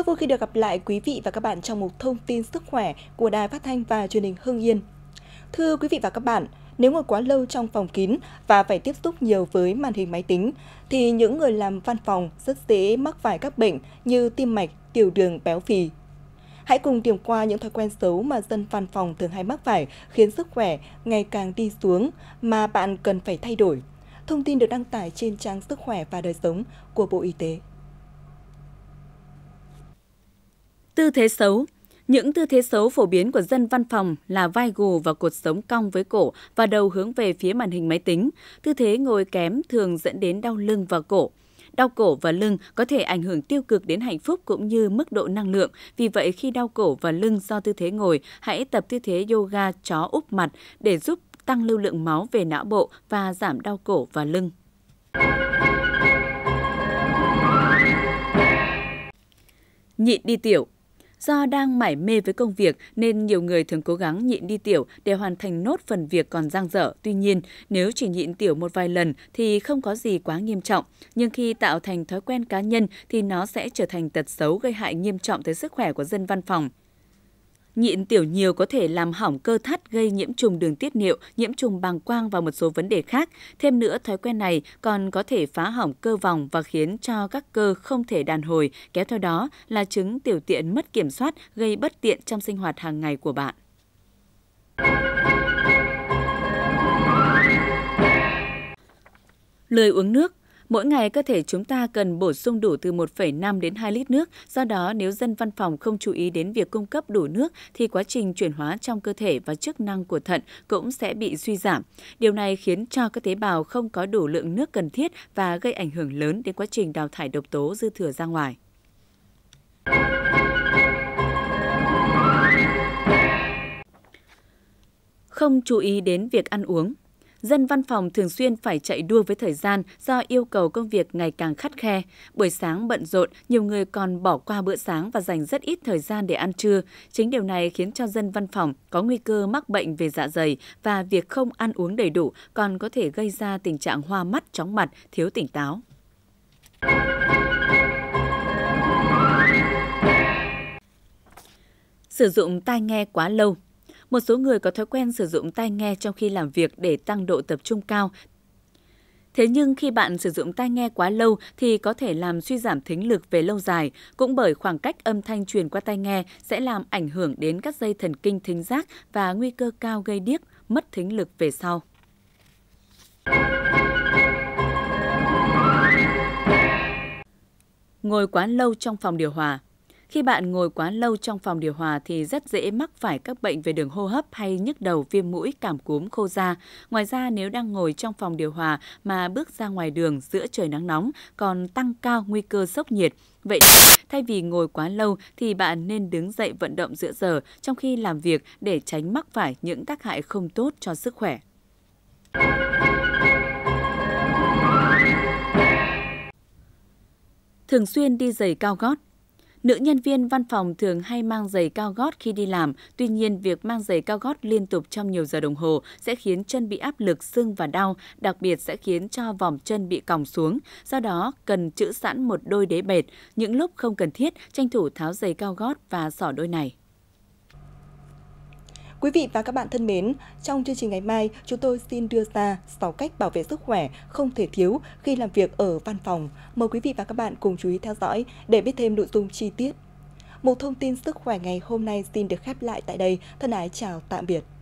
Rất vui khi được gặp lại quý vị và các bạn trong một thông tin sức khỏe của Đài Phát thanh và Truyền hình Hưng Yên. Thưa quý vị và các bạn, nếu ngồi quá lâu trong phòng kín và phải tiếp xúc nhiều với màn hình máy tính, thì những người làm văn phòng rất dễ mắc phải các bệnh như tim mạch, tiểu đường, béo phì. Hãy cùng điểm qua những thói quen xấu mà dân văn phòng thường hay mắc phải khiến sức khỏe ngày càng đi xuống mà bạn cần phải thay đổi. Thông tin được đăng tải trên trang Sức khỏe và Đời sống của Bộ Y tế. Tư thế xấu những tư thế xấu phổ biến của dân văn phòng là vai gù và cột sống cong với cổ và đầu hướng về phía màn hình máy tính. Tư thế ngồi kém thường dẫn đến đau lưng và cổ. Đau cổ và lưng có thể ảnh hưởng tiêu cực đến hạnh phúc cũng như mức độ năng lượng. Vì vậy, khi đau cổ và lưng do tư thế ngồi, hãy tập tư thế yoga chó úp mặt để giúp tăng lưu lượng máu về não bộ và giảm đau cổ và lưng. Nhịn đi tiểu Do đang mải mê với công việc nên nhiều người thường cố gắng nhịn đi tiểu để hoàn thành nốt phần việc còn dang dở. Tuy nhiên, nếu chỉ nhịn tiểu một vài lần thì không có gì quá nghiêm trọng. Nhưng khi tạo thành thói quen cá nhân thì nó sẽ trở thành tật xấu gây hại nghiêm trọng tới sức khỏe của dân văn phòng nhịn tiểu nhiều có thể làm hỏng cơ thắt gây nhiễm trùng đường tiết niệu, nhiễm trùng bàng quang và một số vấn đề khác. Thêm nữa, thói quen này còn có thể phá hỏng cơ vòng và khiến cho các cơ không thể đàn hồi, kéo theo đó là chứng tiểu tiện mất kiểm soát gây bất tiện trong sinh hoạt hàng ngày của bạn. Lời uống nước Mỗi ngày cơ thể chúng ta cần bổ sung đủ từ 1,5 đến 2 lít nước, do đó nếu dân văn phòng không chú ý đến việc cung cấp đủ nước thì quá trình chuyển hóa trong cơ thể và chức năng của thận cũng sẽ bị suy giảm. Điều này khiến cho các tế bào không có đủ lượng nước cần thiết và gây ảnh hưởng lớn đến quá trình đào thải độc tố dư thừa ra ngoài. Không chú ý đến việc ăn uống dân văn phòng thường xuyên phải chạy đua với thời gian do yêu cầu công việc ngày càng khắt khe. Buổi sáng bận rộn, nhiều người còn bỏ qua bữa sáng và dành rất ít thời gian để ăn trưa. Chính điều này khiến cho dân văn phòng có nguy cơ mắc bệnh về dạ dày và việc không ăn uống đầy đủ còn có thể gây ra tình trạng hoa mắt, chóng mặt, thiếu tỉnh táo. Sử dụng tai nghe quá lâu một số người có thói quen sử dụng tai nghe trong khi làm việc để tăng độ tập trung cao. Thế nhưng khi bạn sử dụng tai nghe quá lâu thì có thể làm suy giảm thính lực về lâu dài, cũng bởi khoảng cách âm thanh truyền qua tai nghe sẽ làm ảnh hưởng đến các dây thần kinh thính giác và nguy cơ cao gây điếc, mất thính lực về sau. Ngồi quá lâu trong phòng điều hòa khi bạn ngồi quá lâu trong phòng điều hòa thì rất dễ mắc phải các bệnh về đường hô hấp hay nhức đầu, viêm mũi, cảm cúm, khô da. Ngoài ra nếu đang ngồi trong phòng điều hòa mà bước ra ngoài đường giữa trời nắng nóng còn tăng cao nguy cơ sốc nhiệt. Vậy thay vì ngồi quá lâu thì bạn nên đứng dậy vận động giữa giờ trong khi làm việc để tránh mắc phải những tác hại không tốt cho sức khỏe. Thường xuyên đi giày cao gót Nữ nhân viên văn phòng thường hay mang giày cao gót khi đi làm, tuy nhiên việc mang giày cao gót liên tục trong nhiều giờ đồng hồ sẽ khiến chân bị áp lực sưng và đau, đặc biệt sẽ khiến cho vòng chân bị còng xuống. Do đó, cần trữ sẵn một đôi đế bệt, những lúc không cần thiết tranh thủ tháo giày cao gót và sỏ đôi này. Quý vị và các bạn thân mến, trong chương trình ngày mai, chúng tôi xin đưa ra 6 cách bảo vệ sức khỏe không thể thiếu khi làm việc ở văn phòng. Mời quý vị và các bạn cùng chú ý theo dõi để biết thêm nội dung chi tiết. Một thông tin sức khỏe ngày hôm nay xin được khép lại tại đây. Thân ái chào tạm biệt.